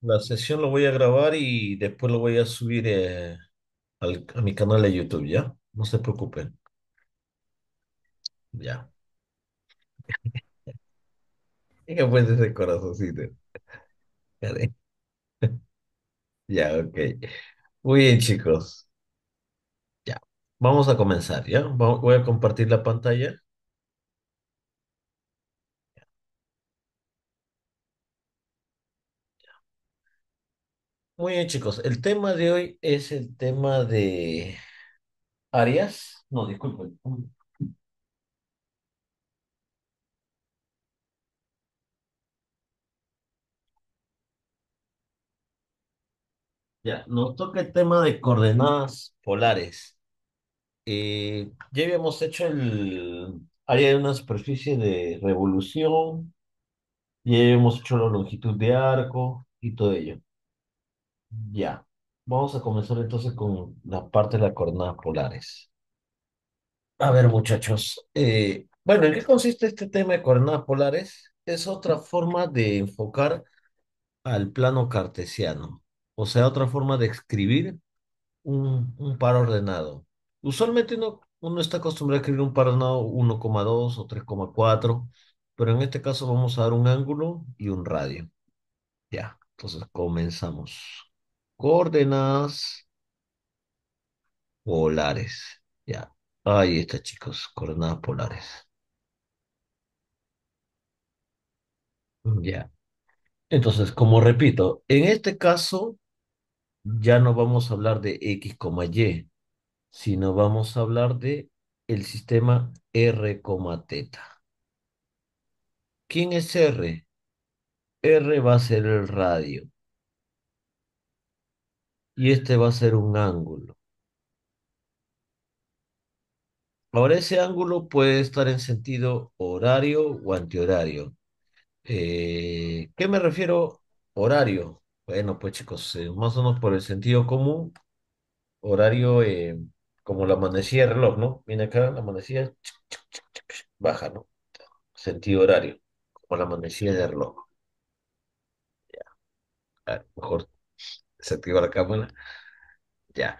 La sesión lo voy a grabar y después lo voy a subir eh, a mi canal de YouTube, ¿ya? No se preocupen, ya. ¿Qué pues, ese corazoncito? Ya, ok. Muy bien, chicos. Ya. Vamos a comenzar, ¿ya? Voy a compartir la pantalla. Muy bien, chicos. El tema de hoy es el tema de áreas. No, disculpen. Ya, nos toca el tema de coordenadas polares. Eh, ya habíamos hecho el área de una superficie de revolución, ya habíamos hecho la longitud de arco y todo ello. Ya. Vamos a comenzar entonces con la parte de las coordenadas polares. A ver, muchachos. Eh, bueno, ¿en qué consiste este tema de coordenadas polares? Es otra forma de enfocar al plano cartesiano, o sea, otra forma de escribir un, par ordenado. Usualmente uno, uno está acostumbrado a escribir un par ordenado 1,2 o 3,4, pero en este caso vamos a dar un ángulo y un radio. Ya, entonces comenzamos coordenadas polares. Ya, ahí está, chicos, coordenadas polares. Ya. Entonces, como repito, en este caso ya no vamos a hablar de X, Y, sino vamos a hablar de el sistema R, teta. ¿Quién es R? R va a ser el radio y este va a ser un ángulo. Ahora ese ángulo puede estar en sentido horario o antihorario. Eh, ¿Qué me refiero horario? Bueno, pues chicos, eh, más o menos por el sentido común, horario eh, como la manecilla del reloj, ¿no? Mira acá la manecilla, baja, ¿no? Sentido horario, como la manecilla de reloj. Ya. A mejor se activa la cámara. Ya.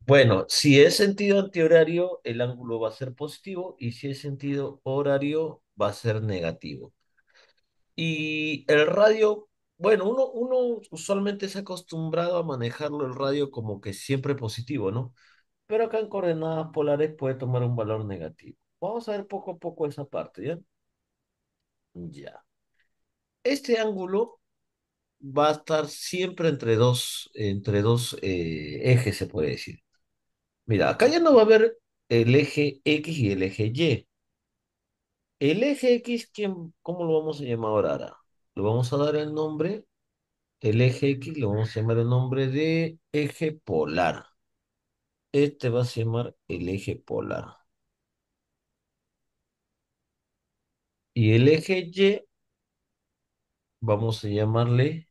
Bueno, si es sentido antihorario, el ángulo va a ser positivo y si es sentido horario, va a ser negativo. Y el radio, bueno, uno, uno usualmente se acostumbrado a manejarlo el radio como que siempre positivo, ¿no? Pero acá en coordenadas polares puede tomar un valor negativo. Vamos a ver poco a poco esa parte, ¿ya? Ya. Este ángulo va a estar siempre entre dos, entre dos eh, ejes, se puede decir. Mira, acá ya no va a haber el eje X y el eje Y. El eje X, ¿cómo lo vamos a llamar ahora? Le vamos a dar el nombre, el eje X lo vamos a llamar el nombre de eje polar. Este va a llamar el eje polar. Y el eje Y vamos a llamarle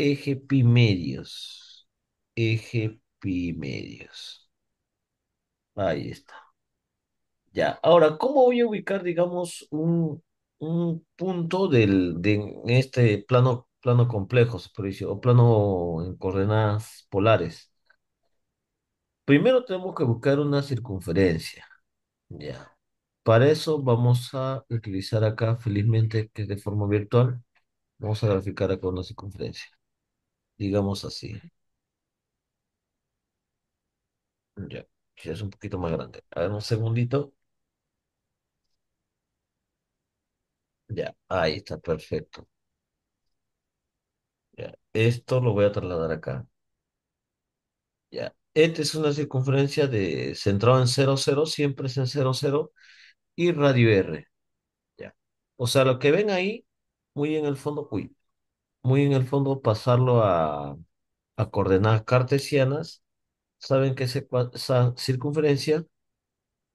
Eje medios Eje medios Ahí está. Ya, ahora, ¿cómo voy a ubicar, digamos, un, punto del, de este plano, plano complejo, o plano en coordenadas polares? Primero tenemos que buscar una circunferencia. Ya. Para eso vamos a utilizar acá, felizmente, que es de forma virtual, vamos a graficar acá una circunferencia digamos así. Ya, ya es un poquito más grande. A ver, un segundito. Ya, ahí está, perfecto. Ya, esto lo voy a trasladar acá. Ya, esta es una circunferencia de centrado en 0, siempre es en 0 y radio R. Ya. O sea, lo que ven ahí, muy en el fondo, uy, muy en el fondo pasarlo a, a coordenadas cartesianas, saben que esa circunferencia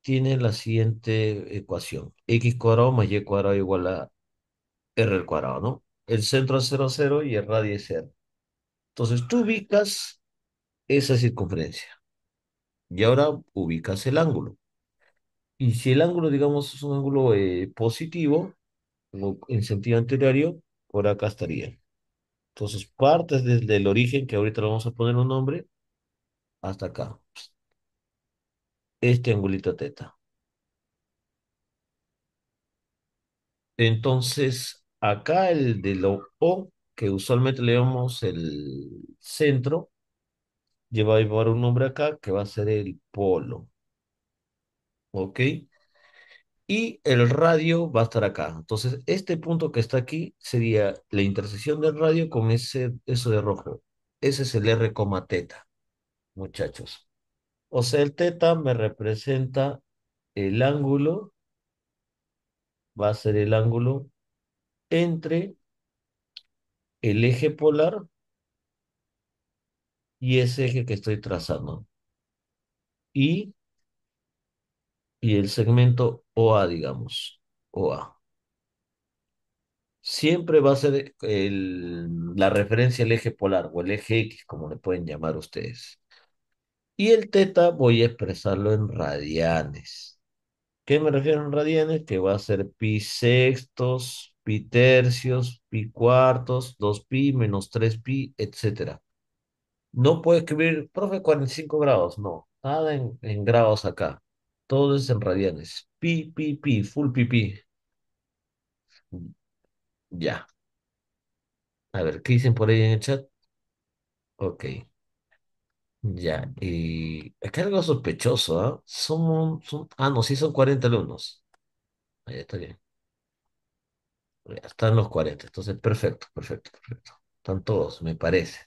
tiene la siguiente ecuación. x cuadrado más y cuadrado igual a r al cuadrado, ¿no? El centro es 0, 0 y el radio es 0. Entonces tú ubicas esa circunferencia. Y ahora ubicas el ángulo. Y si el ángulo, digamos, es un ángulo eh, positivo, en sentido anterior, por acá estaría. Entonces, partes desde el origen, que ahorita le vamos a poner un nombre, hasta acá. Este angulito teta. Entonces, acá el de lo O, que usualmente le el centro, lleva a llevar un nombre acá que va a ser el polo. ¿Ok? y el radio va a estar acá. Entonces, este punto que está aquí sería la intersección del radio con ese, eso de rojo. Ese es el R, teta, muchachos. O sea, el teta me representa el ángulo, va a ser el ángulo entre el eje polar y ese eje que estoy trazando. Y y el segmento OA, digamos, OA. Siempre va a ser el, la referencia al eje polar o el eje X, como le pueden llamar ustedes. Y el teta voy a expresarlo en radianes. ¿Qué me refiero en radianes? Que va a ser pi sextos, pi tercios, pi cuartos, 2pi, menos 3pi, etc. No puedo escribir, profe, 45 grados, no. Nada en grados acá. Todos en radianes. Pi, pi, pi, full pi, mm, Ya. A ver, ¿qué dicen por ahí en el chat? Ok. Ya. Y es algo sospechoso, ¿ah? Son, ah, no, sí son 40 alumnos. Ahí está bien. Ya, están los 40. Entonces, perfecto, perfecto, perfecto. Están todos, me parece.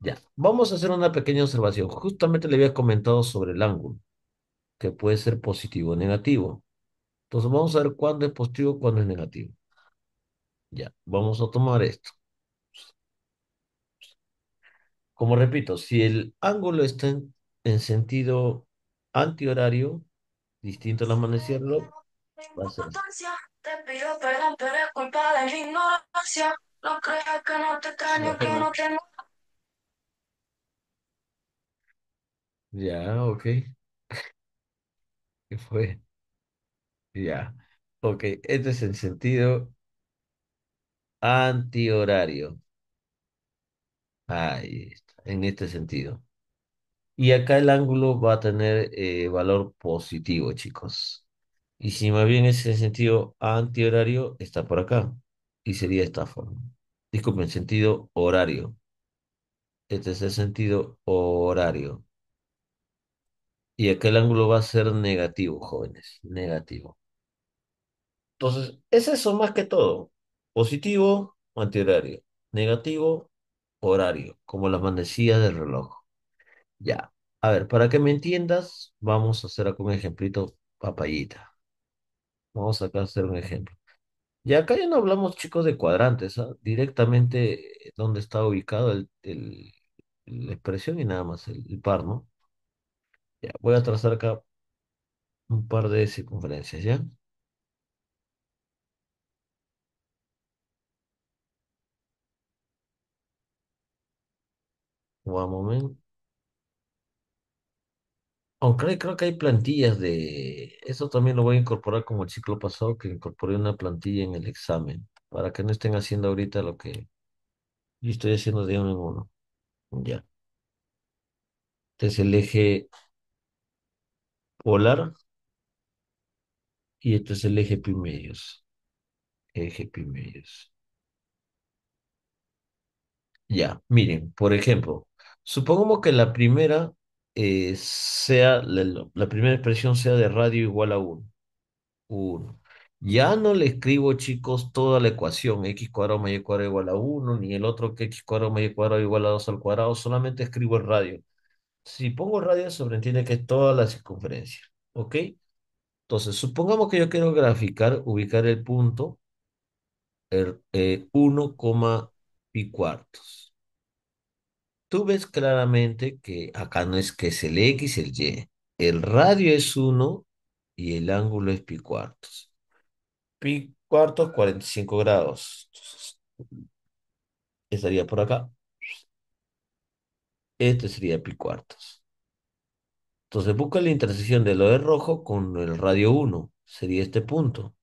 Ya, vamos a hacer una pequeña observación. Justamente le había comentado sobre el ángulo que puede ser positivo o negativo. Entonces vamos a ver cuándo es positivo, cuándo es negativo. Ya, vamos a tomar esto. Como repito, si el ángulo está en, sentido antihorario, distinto al amanecerlo, Ya, ok fue. Ya. Ok, este es el sentido antihorario. Ahí está, en este sentido. Y acá el ángulo va a tener eh, valor positivo, chicos. Y si más bien es el sentido antihorario, está por acá. Y sería esta forma. Disculpen, sentido horario. Este es el sentido horario. Y aquel ángulo va a ser negativo, jóvenes, negativo. Entonces, es eso más que todo. Positivo, antihorario. Negativo, horario, como las manecillas del reloj. Ya. A ver, para que me entiendas, vamos a hacer acá un ejemplito papayita. Vamos acá a hacer un ejemplo. Y acá ya no hablamos, chicos, de cuadrantes, ¿ah? directamente eh, donde está ubicado el, la expresión y nada más el, el par, ¿no? Ya, voy a trazar acá un par de circunferencias, ¿ya? One moment. Aunque creo que hay plantillas de... Eso también lo voy a incorporar como el ciclo pasado, que incorporé una plantilla en el examen, para que no estén haciendo ahorita lo que yo estoy haciendo de uno en uno. Ya. Entonces, el eje polar y este es el eje medios Eje medios Ya, miren, por ejemplo, supongamos que la primera eh, sea, la, primera expresión sea de radio igual a 1. 1. Ya no le escribo, chicos, toda la ecuación, x cuadrado más y cuadrado igual a 1, ni el otro que x cuadrado más y cuadrado igual a 2 al cuadrado, solamente escribo el radio. Si pongo radio, sobreentiende que es toda la circunferencia, ¿ok? Entonces, supongamos que yo quiero graficar, ubicar el punto 1, er, pi eh, cuartos. Tú ves claramente que acá no es que es el X, el Y. El radio es 1 y el ángulo es pi cuartos. Pi cuartos, 45 grados. Entonces, estaría por acá este sería pi cuartos. Entonces busca la intersección de lo de rojo con el radio 1, sería este punto.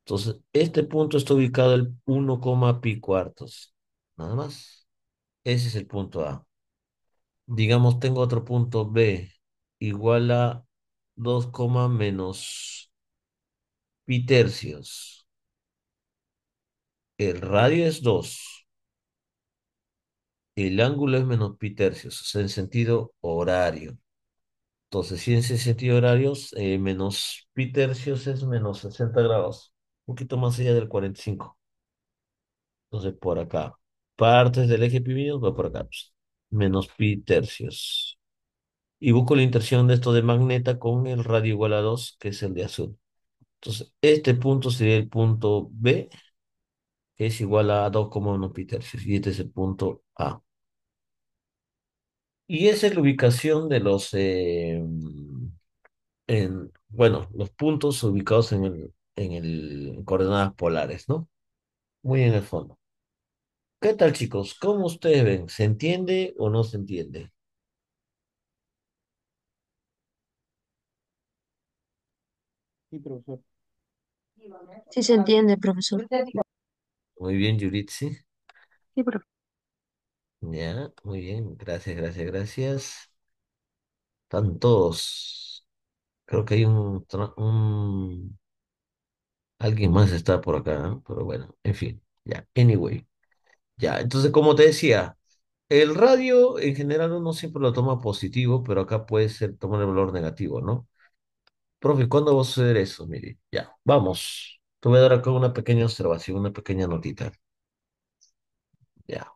Entonces, este punto está ubicado en 1, pi cuartos, nada más. Ese es el punto A. Digamos, tengo otro punto B igual a 2, menos pi tercios. El radio es 2 el ángulo es menos pi tercios, o sea, en sentido horario. Entonces, si en ese sentido horario, eh, menos pi tercios es menos 60 grados, un poquito más allá del 45. Entonces, por acá, partes del eje pi mínimo va por acá, pues, menos pi tercios. Y busco la intersección de esto de magneta con el radio igual a 2, que es el de azul. Entonces, este punto sería el punto B, que es igual a 2,1 pi tercios, y este es el punto A. Y esa es la ubicación de los, eh, mm, en, bueno, los puntos ubicados en el, en el coordenadas polares, ¿no? Muy en el fondo. ¿Qué tal, chicos? ¿Cómo ustedes ven? ¿Se entiende o no se entiende? Sí, profesor. Sí se entiende, profesor. Muy bien, Yuritsi. Sí, profesor. Ya, muy bien. Gracias, gracias, gracias. Están todos. Creo que hay un, Alguien más está por acá, ¿eh? pero bueno, en fin. Ya, anyway. Ya, entonces, como te decía, el radio en general uno siempre lo toma positivo, pero acá puede ser tomar el valor negativo, ¿no? Profe, ¿cuándo va a suceder eso? Mire, ya, vamos. Te voy a dar acá una pequeña observación, una pequeña notita. Ya.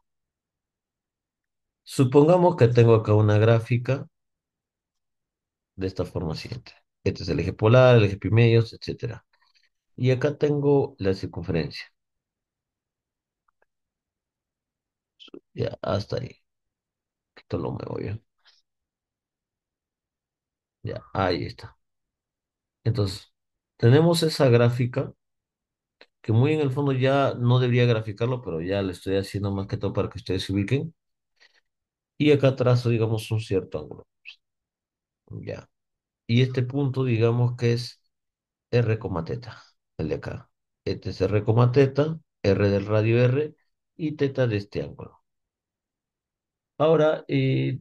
Supongamos que tengo acá una gráfica de esta forma siguiente. Este es el eje polar, el eje medios etc. Y acá tengo la circunferencia. Ya, hasta ahí. Esto lo muevo bien. Ya, ahí está. Entonces, tenemos esa gráfica que muy en el fondo ya no debería graficarlo, pero ya le estoy haciendo más que todo para que ustedes se ubiquen y acá trazo, digamos, un cierto ángulo. Ya. Y este punto, digamos que es R, teta, el de acá. Este es R, teta, R del radio R y teta de este ángulo. Ahora, eh,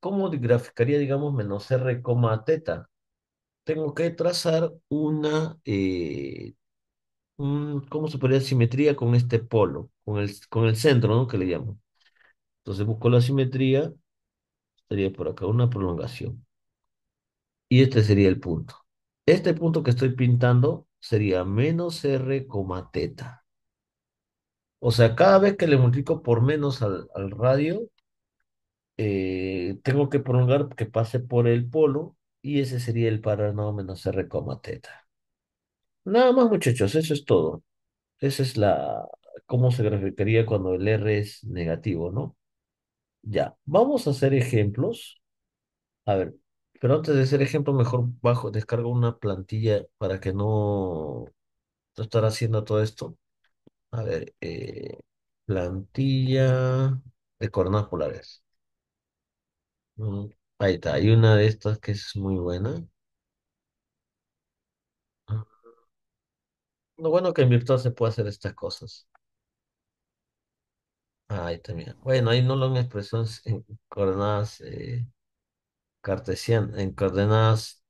¿cómo graficaría, digamos, menos R, teta? Tengo que trazar una, eh, ¿cómo se podría? Simetría con este polo, con el, con el centro, ¿no? Que le llamo. Entonces busco la simetría, sería por acá una prolongación. Y este sería el punto. Este punto que estoy pintando sería menos R, teta. O sea, cada vez que le multiplico por menos al, radio, eh, tengo que prolongar que pase por el polo y ese sería el parano menos R, teta. Nada más muchachos, eso es todo. Esa es la, cómo se graficaría cuando el R es negativo, ¿no? Ya, vamos a hacer ejemplos. A ver, pero antes de hacer ejemplos, mejor bajo, descargo una plantilla para que no, no estar haciendo todo esto. A ver, eh, plantilla de coordenadas mm, ahí está, hay una de estas que es muy buena. Ah. Lo bueno que en virtual se puede hacer estas cosas. Ahí también. Bueno, ahí no lo han expresado en coordenadas eh, cartesianas, en coordenadas,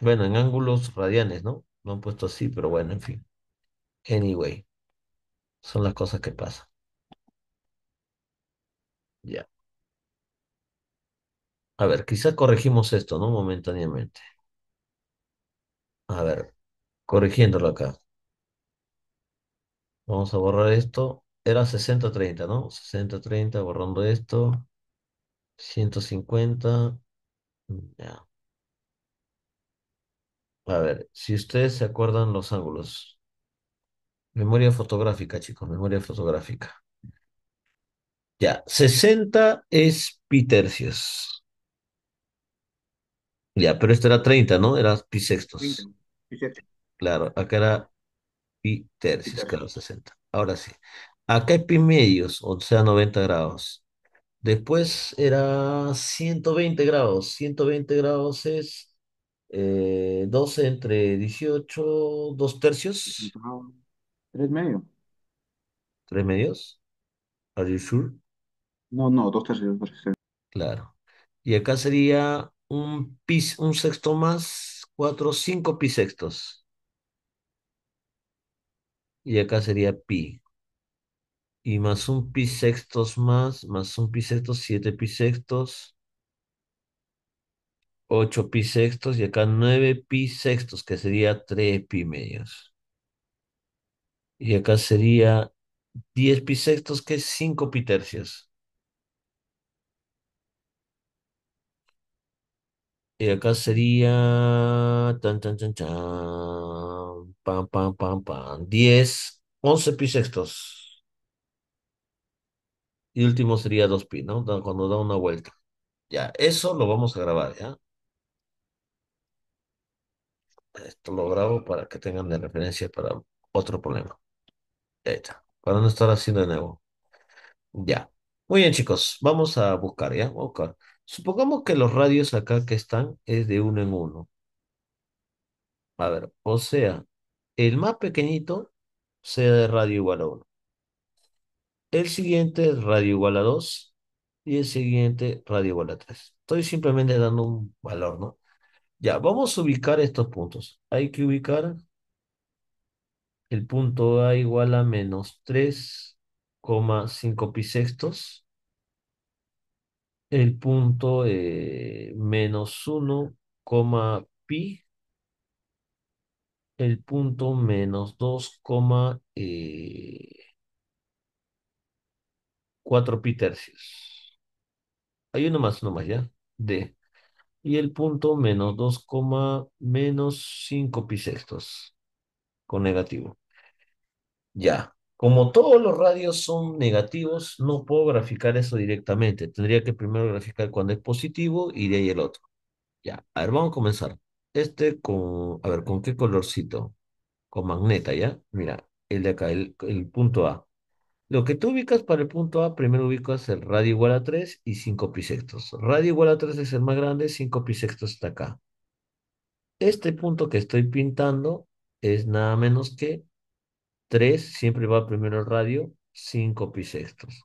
bueno, en ángulos radianes, ¿no? Lo han puesto así, pero bueno, en fin. Anyway, son las cosas que pasan. Ya. A ver, quizá corregimos esto, ¿no? Momentáneamente. A ver, corrigiéndolo acá. Vamos a borrar esto. Era 60-30, ¿no? 60-30, borrando esto. 150. Ya. A ver, si ustedes se acuerdan los ángulos. Memoria fotográfica, chicos, memoria fotográfica. Ya, 60 es pi tercios. Ya, pero esto era 30, ¿no? Era pi sextos. Claro, acá era pi tercios, claro, 60. Ahora sí. Acá hay pi medios, o sea, 90 grados. Después era 120 grados. 120 grados es 12 eh, entre 18, 2 tercios, 3 medios. 3 medios. Are you sure? No, no, dos tercios, Claro. Y acá sería un un sexto más, 4, 5 sextos. Y acá sería pi. Y más un pi sextos más, más un pi sextos, 7 pi sextos, 8 pi sextos y acá 9 pi sextos, que sería 3 pi medios. Y acá sería 10 pi sextos, que es 5 pi tercios. Y acá sería. Tan, tan, tan, tan. Pam, pam, pam, pam. 10, 11 pi sextos y último sería 2pi, ¿no? Cuando da una vuelta. Ya, eso lo vamos a grabar, ¿ya? Esto lo grabo para que tengan de referencia para otro problema. Ahí está. Para no estar haciendo de nuevo. Ya. Muy bien, chicos. Vamos a buscar, ¿ya? buscar. Supongamos que los radios acá que están es de uno en uno. A ver, o sea, el más pequeñito sea de radio igual a uno. El siguiente radio igual a 2 y el siguiente radio igual a 3. Estoy simplemente dando un valor, ¿no? Ya, vamos a ubicar estos puntos. Hay que ubicar el punto A igual a menos 3,5 sextos. El punto eh, menos 1, pi. El punto menos 2, eh, 4 pi tercios. Hay uno más, uno más, ¿ya? D. Y el punto menos 2, menos 5 pi sextos con negativo. Ya. Como todos los radios son negativos, no puedo graficar eso directamente. Tendría que primero graficar cuando es positivo y de ahí el otro. Ya. A ver, vamos a comenzar. Este con, a ver, ¿con qué colorcito? Con magneta, ¿ya? Mira, el de acá, el punto A. Lo que tú ubicas para el punto A, primero ubicas el radio igual a 3 y 5 sextos. Radio igual a 3 es el más grande, 5 sextos está acá. Este punto que estoy pintando es nada menos que 3, siempre va primero el radio, 5 sextos.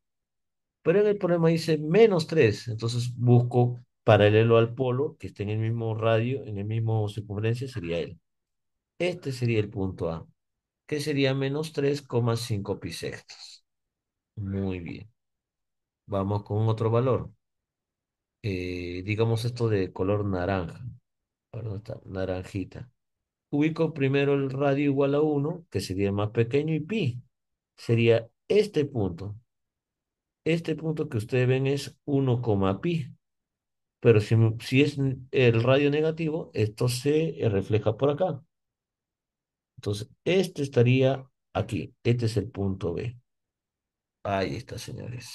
Pero en el problema dice menos 3, entonces busco paralelo al polo que esté en el mismo radio, en el mismo circunferencia, sería él. Este sería el punto A, que sería menos 3,5 sextos. Muy bien. Vamos con otro valor. Eh, digamos esto de color naranja. está, naranjita. Ubico primero el radio igual a 1, que sería más pequeño, y pi sería este punto. Este punto que ustedes ven es 1, pi. Pero si, si es el radio negativo, esto se eh, refleja por acá. Entonces, este estaría aquí. Este es el punto B. Ahí está, señores.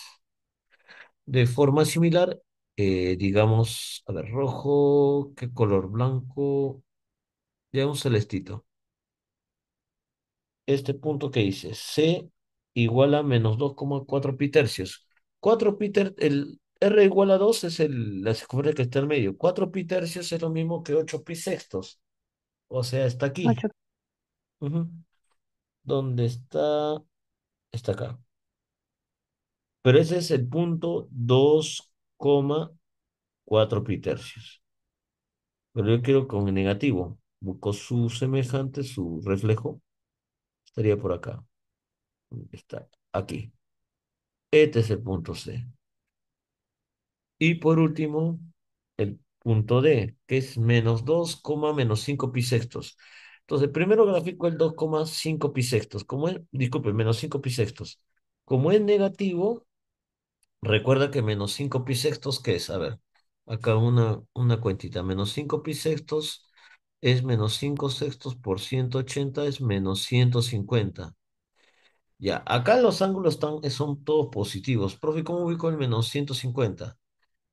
De forma similar, eh, digamos, a ver, rojo, ¿qué color? Blanco, ya un celestito. Este punto que dice, C igual a menos 2,4 pi tercios. 4 pi tercios el R igual a 2 es el, la circunferencia que está en medio. 4 pi tercios es lo mismo que 8 pi sextos. O sea, está aquí. ¿Dónde está? Está acá. Pero ese es el punto 2,4 tercios. Pero yo quiero con el negativo. Busco su semejante, su reflejo. Estaría por acá. Está aquí. Este es el punto C. Y por último, el punto D, que es menos 2, menos 5 sextos. Entonces, primero grafico el 2,5 sextos Como es, disculpe, menos 5 sextos. Como es negativo, Recuerda que menos 5 pi sextos, ¿qué es? A ver, acá una, una cuentita. Menos 5 pi sextos es menos 5 sextos por 180 es menos 150. Ya, acá los ángulos están, son todos positivos. Profe, ¿cómo ubico el menos 150?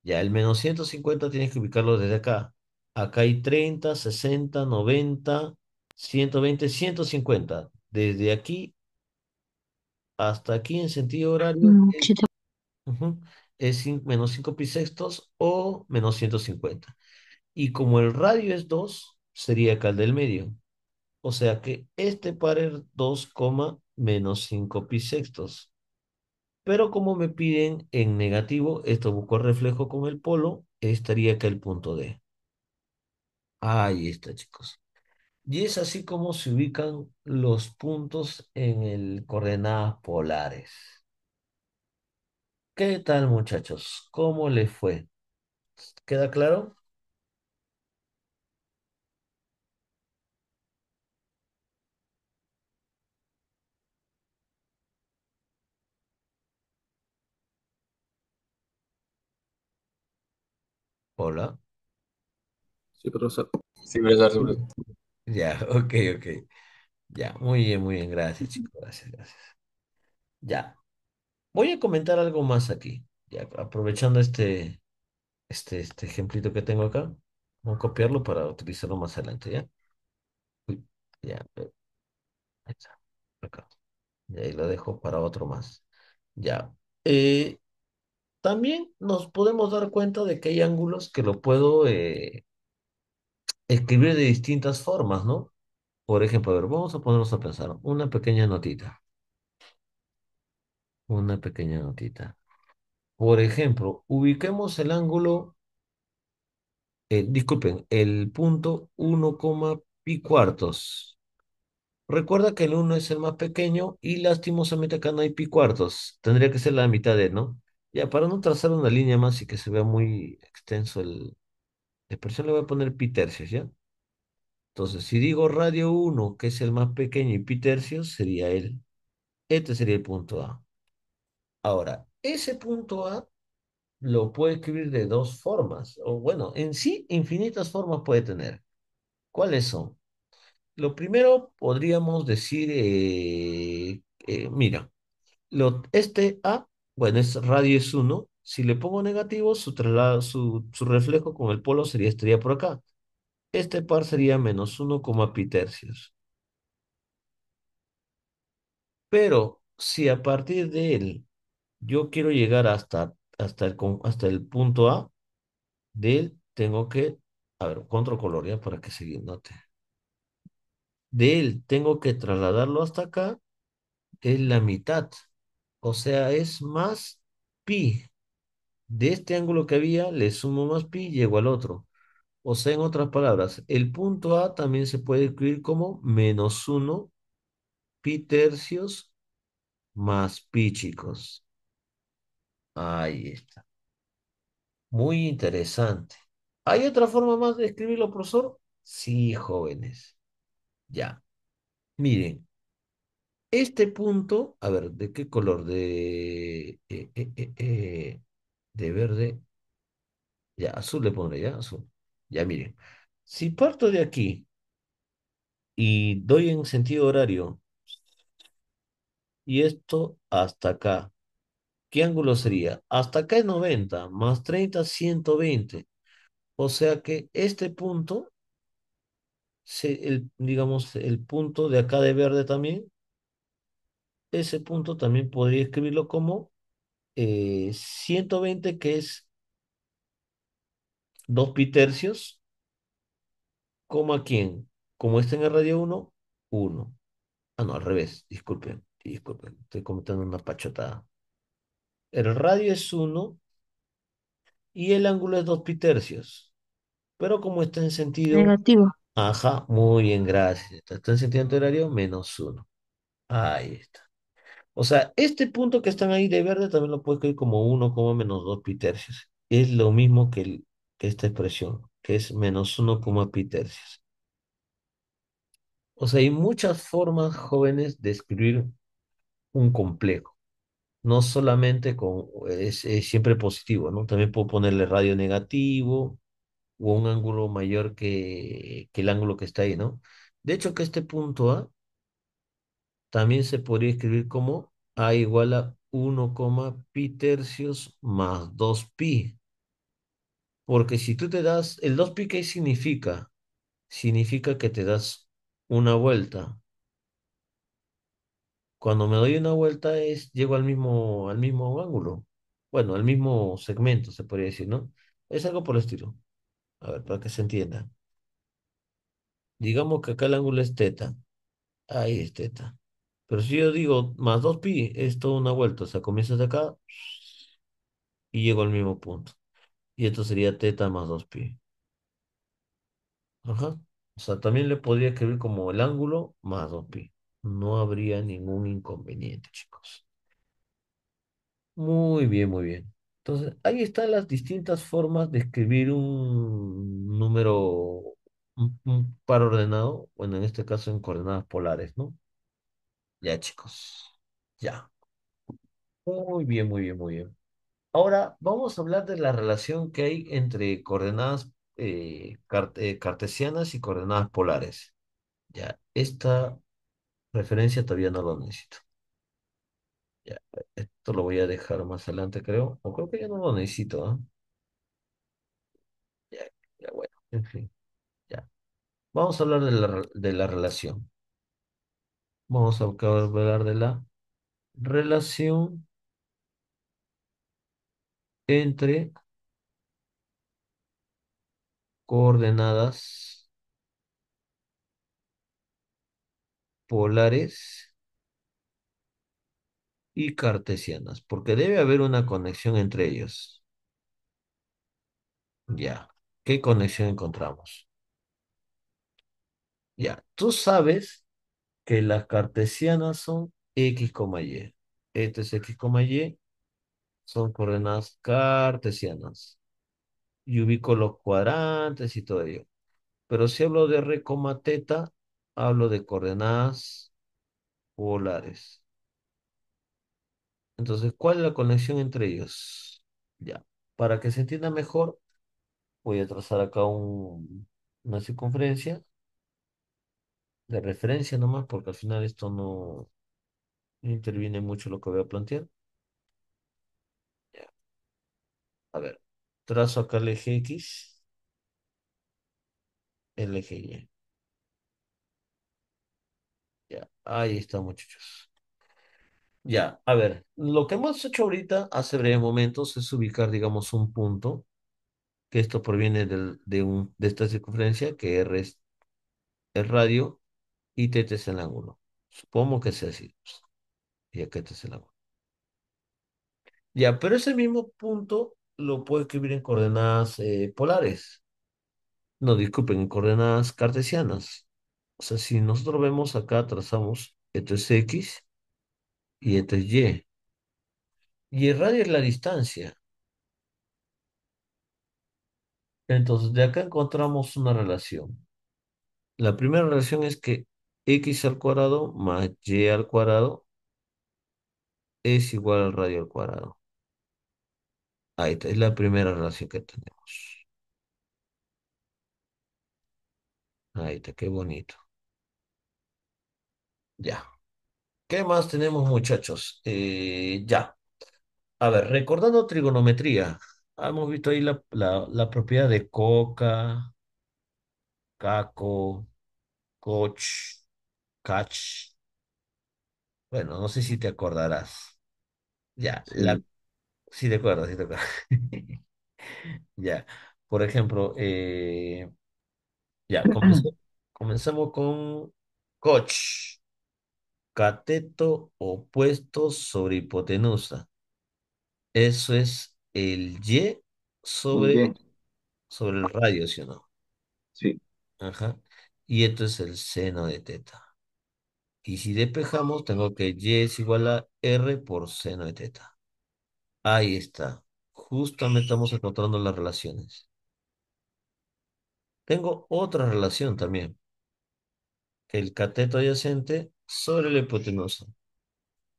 Ya, el menos 150 tienes que ubicarlo desde acá. Acá hay 30, 60, 90, 120, 150. Desde aquí hasta aquí en sentido horario. Mm, es menos 5 pi sextos o menos 150. Y como el radio es 2, sería acá el del medio. O sea que este par es 2, menos 5 pi sextos. Pero como me piden en negativo, esto busco reflejo con el polo, estaría acá el punto D. Ahí está, chicos. Y es así como se ubican los puntos en el coordenadas polares. ¿Qué tal, muchachos? ¿Cómo les fue? ¿Queda claro? Hola. Sí, profesor. Sí, gracias. Ya, ok, ok. Ya, muy bien, muy bien. Gracias, chicos. Gracias, gracias. Ya. Voy a comentar algo más aquí, aprovechando este, este, este ejemplito que tengo acá. Voy a copiarlo para utilizarlo más adelante, ¿ya? Uy, ya. Ahí está. Acá. Y ahí lo dejo para otro más. Ya. Eh, también nos podemos dar cuenta de que hay ángulos que lo puedo eh, escribir de distintas formas, ¿no? Por ejemplo, a ver, vamos a ponernos a pensar una pequeña notita. Una pequeña notita. Por ejemplo, ubiquemos el ángulo, eh, disculpen, el punto 1, pi cuartos. Recuerda que el 1 es el más pequeño y lastimosamente acá no hay pi cuartos. Tendría que ser la mitad de, ¿no? Ya, para no trazar una línea más y que se vea muy extenso el... La expresión le voy a poner pi tercios, ¿ya? Entonces, si digo radio 1, que es el más pequeño, y pi tercios, sería el... Este sería el punto A. Ahora, ese punto A lo puede escribir de dos formas, o bueno, en sí infinitas formas puede tener. ¿Cuáles son? Lo primero podríamos decir, eh, eh, mira, este A, bueno, es radio es 1, si le pongo negativo, su, traslado, su, reflejo con el polo sería, estaría por acá. Este par sería menos 1, pi tercios. Pero si a partir de él yo quiero llegar hasta, hasta, el, hasta el punto A del, tengo que, a ver, control color para que se note. él tengo que trasladarlo hasta acá, es la mitad. O sea, es más pi. De este ángulo que había, le sumo más pi, llego al otro. O sea, en otras palabras, el punto A también se puede escribir como menos 1 pi tercios más pi, chicos. Ahí está. Muy interesante. ¿Hay otra forma más de escribirlo, profesor? Sí, jóvenes. Ya. Miren, este punto, a ver, ¿de qué color? De, eh, eh, eh, de verde. Ya, azul le pondré, ya, azul. Ya, miren. Si parto de aquí y doy en sentido horario, y esto hasta acá, ¿Qué ángulo sería? Hasta acá es 90, más 30, 120. O sea que este punto, el, digamos, el punto de acá de verde también, ese punto también podría escribirlo como 120, eh, que es 2 pi tercios, a quién, como está en el radio 1, 1. Ah, no, al revés, disculpen, disculpen, estoy comentando una pachotada el radio es 1 y el ángulo es 2 pi tercios. Pero como está en sentido... Negativo. Ajá, muy bien, gracias. Está en sentido horario menos 1. Ahí está. O sea, este punto que están ahí de verde también lo puedes escribir como 1, menos 2 pi tercios. Es lo mismo que, que esta expresión, que es menos 1, pi tercios. O sea, hay muchas formas jóvenes de escribir un complejo no solamente con, es, siempre positivo, ¿no? También puedo ponerle radio negativo o un ángulo mayor que, que el ángulo que está ahí, ¿no? De hecho, que este punto A también se podría escribir como A igual a 1, pi tercios más 2pi. Porque si tú te das, el 2pi, ¿qué significa? Significa que te das una vuelta. Cuando me doy una vuelta es, llego al mismo, al mismo ángulo. Bueno, al mismo segmento, se podría decir, ¿no? Es algo por el estilo. A ver, para que se entienda. Digamos que acá el ángulo es teta. Ahí es teta. Pero si yo digo más 2pi, es toda una vuelta. O sea, comienzas de acá y llego al mismo punto. Y esto sería teta más 2pi. Ajá. O sea, también le podría escribir como el ángulo más 2pi no habría ningún inconveniente, chicos. Muy bien, muy bien. Entonces, ahí están las distintas formas de escribir un número, un, par ordenado, bueno, en este caso en coordenadas polares, ¿no? Ya, chicos, ya. Muy bien, muy bien, muy bien. Ahora vamos a hablar de la relación que hay entre coordenadas eh, eh, cartesianas y coordenadas polares. Ya, esta Referencia todavía no lo necesito. esto lo voy a dejar más adelante, creo. O creo que ya no lo necesito, ¿ah? ya, ya, bueno, en fin. Ya. Vamos a hablar de la, de la relación. Vamos a hablar de la relación entre coordenadas polares y cartesianas, porque debe haber una conexión entre ellos. Ya, ¿qué conexión encontramos? Ya, tú sabes que las cartesianas son x, y. Este es x, y. Son coordenadas cartesianas. Y ubico los cuadrantes y todo ello. Pero si hablo de r, teta, hablo de coordenadas polares. Entonces, ¿cuál es la conexión entre ellos? Ya, para que se entienda mejor, voy a trazar acá un, una circunferencia de referencia nomás, porque al final esto no interviene mucho lo que voy a plantear. Ya. A ver, trazo acá el eje X, el eje Y. Ahí está, muchachos. Ya, a ver, lo que hemos hecho ahorita hace breves momentos es ubicar, digamos, un punto, que esto proviene de, de esta circunferencia, que R es el radio y T es el ángulo. Supongo que sea así. Pues. Y aquí T es el ángulo. Ya, pero ese mismo punto lo puedo escribir en coordenadas eh, polares. No, disculpen, en coordenadas cartesianas. O sea, si nosotros vemos acá, trazamos, esto es X y esto es Y. Y el radio es la distancia. Entonces, de acá encontramos una relación. La primera relación es que x al cuadrado más y al cuadrado es igual al radio al cuadrado. Ahí está, es la primera relación que tenemos. Ahí está, qué bonito. Ya. ¿Qué más tenemos, muchachos? Eh, ya. A ver, recordando trigonometría, hemos visto ahí la, la, propiedad de coca, caco, coach cach. Bueno, no sé si te acordarás. Ya, la, Sí. de acuerdo, sí te acuerdo. Ya, por ejemplo, eh, ya, comenzamos con coach cateto opuesto sobre hipotenusa. Eso es el Y sobre, sobre el radio, ¿sí o no? Sí. Ajá. Y esto es el seno de teta. Y si despejamos, tengo que Y es igual a R por seno de teta. Ahí está. Justamente estamos encontrando las relaciones. Tengo otra relación también. El cateto adyacente sobre la hipotenusa.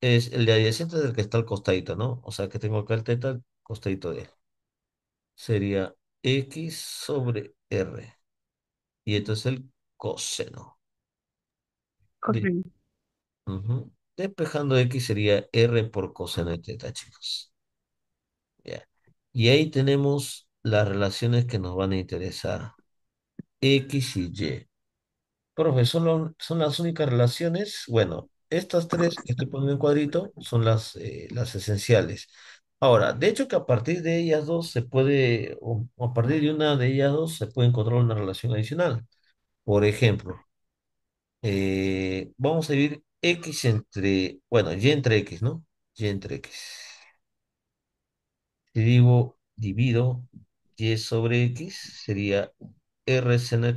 Es el de adyacente del que está al costadito, ¿no? O sea que tengo acá el teta al costadito de. Sería x sobre r. Y esto es el coseno. Despejando x sería r por coseno de teta, chicos. Ya. Y ahí tenemos las relaciones que nos van a interesar. X y Y. Profe, son, las únicas relaciones. Bueno, estas tres que estoy poniendo en cuadrito son las, eh, esenciales. Ahora, de hecho que a partir de ellas dos se puede, o a partir de una de ellas dos se puede encontrar una relación adicional. Por ejemplo, eh, vamos a dividir X entre, bueno, Y entre X, ¿no? Y entre X. Y digo, divido Y sobre X, sería R seno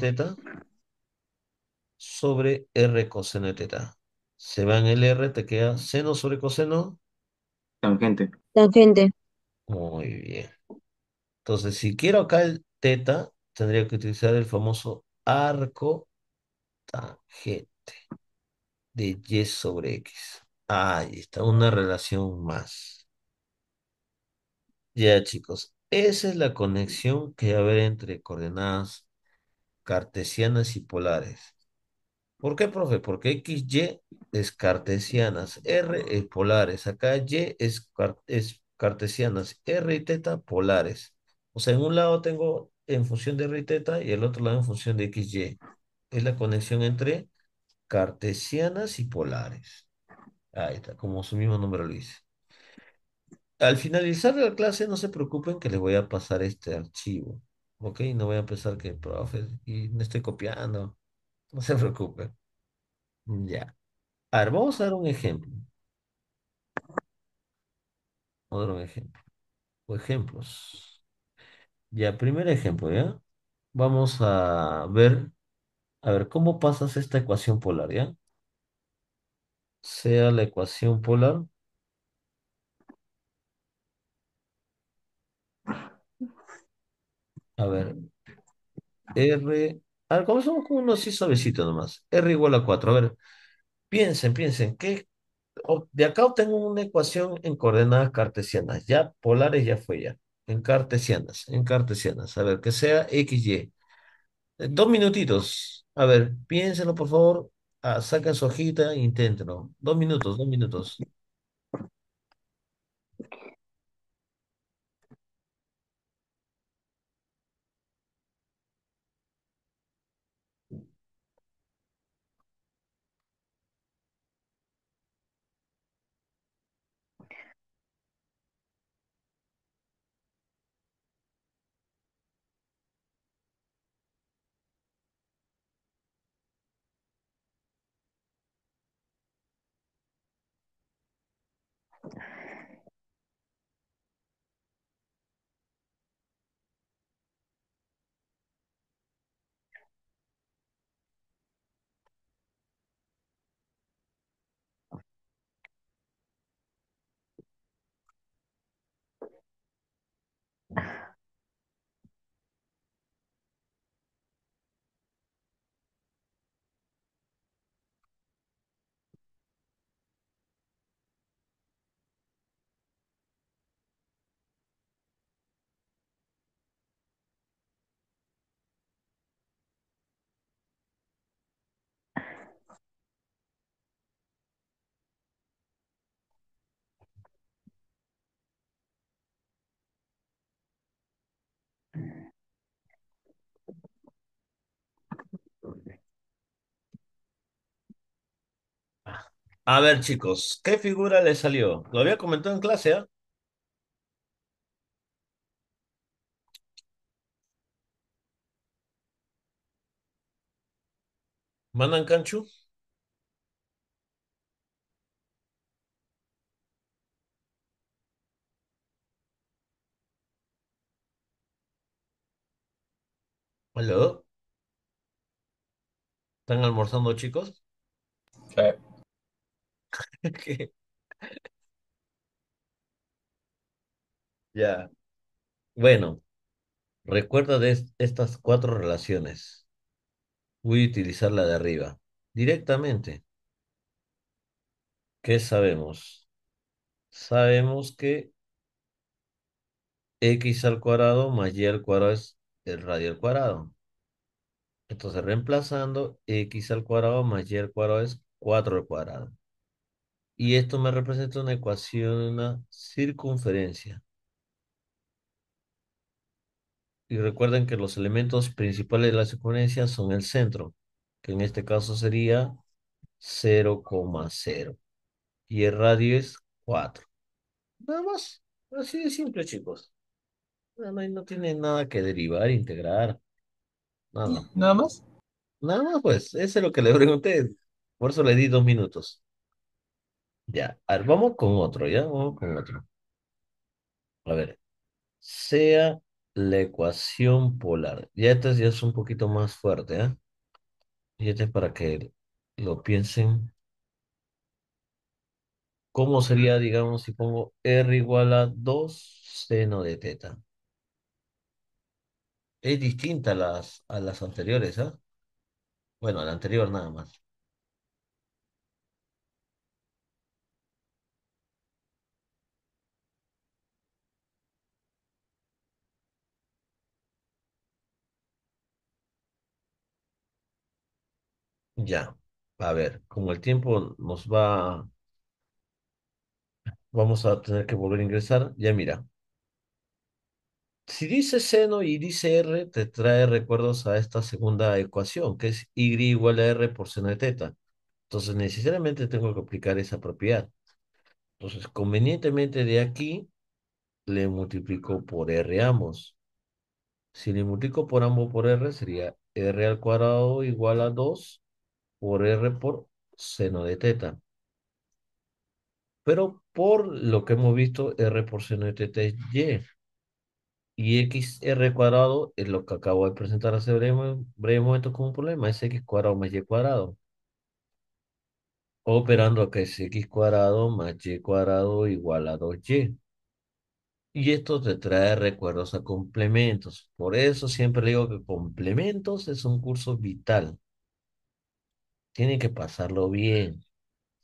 sobre R coseno de teta. Se va en el R, te queda seno sobre coseno. Tangente. Tangente. Muy bien. Entonces, si quiero acá el teta, tendría que utilizar el famoso arco tangente de Y sobre X. Ahí está, una relación más. Ya, chicos, esa es la conexión que va a haber entre coordenadas cartesianas y polares. ¿Por qué, profe? Porque XY es cartesianas, R es polares, acá Y es, es cartesianas, R y teta polares. O sea, en un lado tengo en función de R y teta y el otro lado en función de XY. Es la conexión entre cartesianas y polares. Ahí está, como su mismo número lo dice. Al finalizar la clase, no se preocupen que les voy a pasar este archivo. ¿Ok? No voy a pensar que, profe, y me estoy copiando. No se preocupe. Ya. A ver, vamos a dar un ejemplo. Vamos a dar un ejemplo. O ejemplos. Ya, primer ejemplo, ¿ya? Vamos a ver, a ver, ¿cómo pasas esta ecuación polar, ya? Sea la ecuación polar. A ver, R a ver, comenzamos con uno así suavecito nomás. R igual a 4. A ver, piensen, piensen, ¿qué? De acá obtengo una ecuación en coordenadas cartesianas. Ya polares ya fue ya. En cartesianas, en cartesianas. A ver, que sea XY. Eh, dos minutitos. A ver, piénsenlo, por favor. Ah, saquen su hojita, e inténtenlo. Dos minutos, dos minutos. A ver, chicos, ¿qué figura le salió? Lo había comentado en clase, ¿eh? Mandan Canchu? ¿Hola? ¿Están almorzando, chicos? Ya. Bueno, recuerda de estas cuatro relaciones. Voy a utilizar la de arriba. Directamente. ¿Qué sabemos? Sabemos que x al cuadrado más y al cuadrado es el radio al cuadrado. Entonces, reemplazando x al cuadrado más y al cuadrado es 4 al cuadrado y esto me representa una ecuación de una circunferencia. Y recuerden que los elementos principales de la circunferencia son el centro, que en este caso sería 0,0. Y el radio es 4. Nada más. Así de simple, chicos. No, no, tiene nada que derivar, integrar. Nada. ¿Nada más? Nada más, pues. Eso es lo que le pregunté. Por eso le di dos minutos. Ya, vamos con otro, ya, vamos con otro. A ver, sea la ecuación polar. Ya este ya es un poquito más fuerte, ¿eh? Y este es para que lo piensen. ¿Cómo sería, digamos, si pongo R igual a 2 seno de teta? Es distinta a las, a las anteriores, ¿ah? Bueno, a la anterior nada más. Ya, a ver, como el tiempo nos va, vamos a tener que volver a ingresar. Ya mira, si dice seno y dice r, te trae recuerdos a esta segunda ecuación, que es y igual a r por seno de teta. Entonces necesariamente tengo que aplicar esa propiedad. Entonces, convenientemente de aquí, le multiplico por r ambos. Si le multiplico por ambos por r, sería r al cuadrado igual a 2 por R por seno de teta. Pero por lo que hemos visto, R por seno de teta es Y. Y XR cuadrado es lo que acabo de presentar hace breve, momento como un problema. Es X cuadrado más Y cuadrado. Operando que es X cuadrado más Y cuadrado igual a 2Y. Y esto te trae recuerdos a complementos. Por eso siempre digo que complementos es un curso vital tiene que pasarlo bien.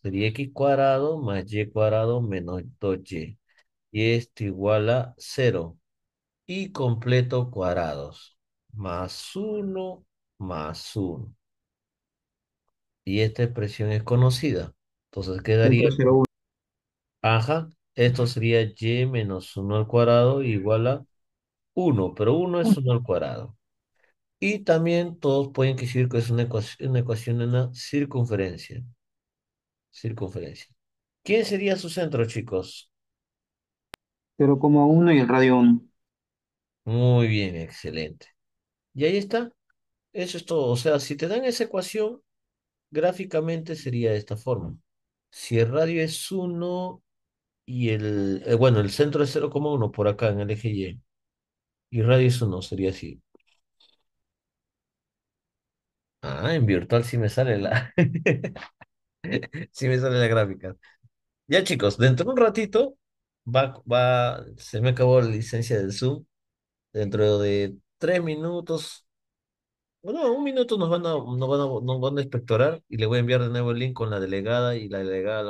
Sería x cuadrado más y cuadrado menos 2y. Y esto igual a 0. Y completo cuadrados. Más 1 más 1. Y esta expresión es conocida. Entonces quedaría... Ajá. Esto sería y menos 1 al cuadrado igual a 1. Pero 1 es 1 al cuadrado. Y también todos pueden decir que es una ecuación, una ecuación en una circunferencia. Circunferencia. ¿Quién sería su centro, chicos? 0,1 y el radio 1. Muy bien, excelente. Y ahí está. Eso es todo. O sea, si te dan esa ecuación, gráficamente sería de esta forma. Si el radio es 1 y el, eh, bueno, el centro es 0,1 por acá en el eje Y, y radio es 1, sería así. Ah, en virtual sí me sale la. Sí me sale la gráfica. Ya chicos, dentro de un ratito va, va, se me acabó la licencia del Zoom. Dentro de tres minutos, bueno, un minuto nos van a, nos van a, nos van a inspectorar y le voy a enviar de nuevo el link con la delegada y la delegada.